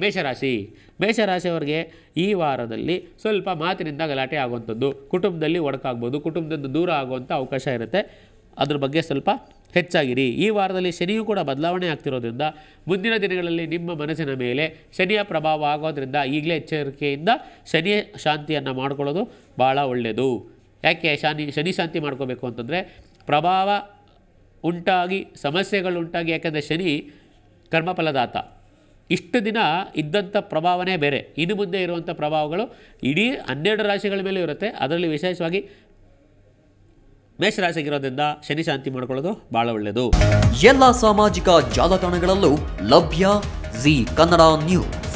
ಮೇಷರಾಶಿ ಮೇಷರಾಶಿಯವರಿಗೆ ಈ ವಾರದಲ್ಲಿ ಸ್ವಲ್ಪ ಮಾತಿನಿಂದ ಗಲಾಟೆ ಆಗುವಂಥದ್ದು ಕುಟುಂಬದಲ್ಲಿ ಒಡಕಾಗ್ಬೋದು ಕುಟುಂಬದಿಂದ ದೂರ ಆಗುವಂಥ ಅವಕಾಶ ಇರುತ್ತೆ ಅದ್ರ ಬಗ್ಗೆ ಸ್ವಲ್ಪ ಹೆಚ್ಚಾಗಿರಿ ಈ ವಾರದಲ್ಲಿ ಶನಿಯೂ ಕೂಡ ಬದಲಾವಣೆ ಆಗ್ತಿರೋದ್ರಿಂದ ಮುಂದಿನ ದಿನಗಳಲ್ಲಿ ನಿಮ್ಮ ಮನಸ್ಸಿನ ಮೇಲೆ ಶನಿಯ ಪ್ರಭಾವ ಆಗೋದ್ರಿಂದ ಈಗಲೇ ಎಚ್ಚರಿಕೆಯಿಂದ ಶನಿ ಶಾಂತಿಯನ್ನು ಮಾಡ್ಕೊಳ್ಳೋದು ಭಾಳ ಒಳ್ಳೆಯದು ಯಾಕೆ ಶನಿ ಶನಿ ಶಾಂತಿ ಮಾಡ್ಕೋಬೇಕು ಅಂತಂದರೆ ಪ್ರಭಾವ ಉಂಟಾಗಿ ಸಮಸ್ಯೆಗಳುಂಟಾಗಿ ಯಾಕೆಂದರೆ ಶನಿ ಕರ್ಮಫಲದಾತ ಇಷ್ಟು ದಿನ ಇದ್ದಂಥ ಪ್ರಭಾವನೇ ಬೇರೆ ಇದು ಮುಂದೆ ಇರುವಂಥ ಪ್ರಭಾವಗಳು ಇಡೀ ಹನ್ನೆರಡು ರಾಶಿಗಳ ಮೇಲೂ ಇರುತ್ತೆ ಅದರಲ್ಲಿ ವಿಶೇಷವಾಗಿ ಮೇಷರಾಶಿಗಿರೋದ್ರಿಂದ ಶನಿ ಶಾಂತಿ ಮಾಡ್ಕೊಳ್ಳೋದು ಭಾಳ ಒಳ್ಳೆಯದು ಎಲ್ಲ ಸಾಮಾಜಿಕ ಜಾಲತಾಣಗಳಲ್ಲೂ ಲಭ್ಯ ಜಿ ಕನ್ನಡ ನ್ಯೂಸ್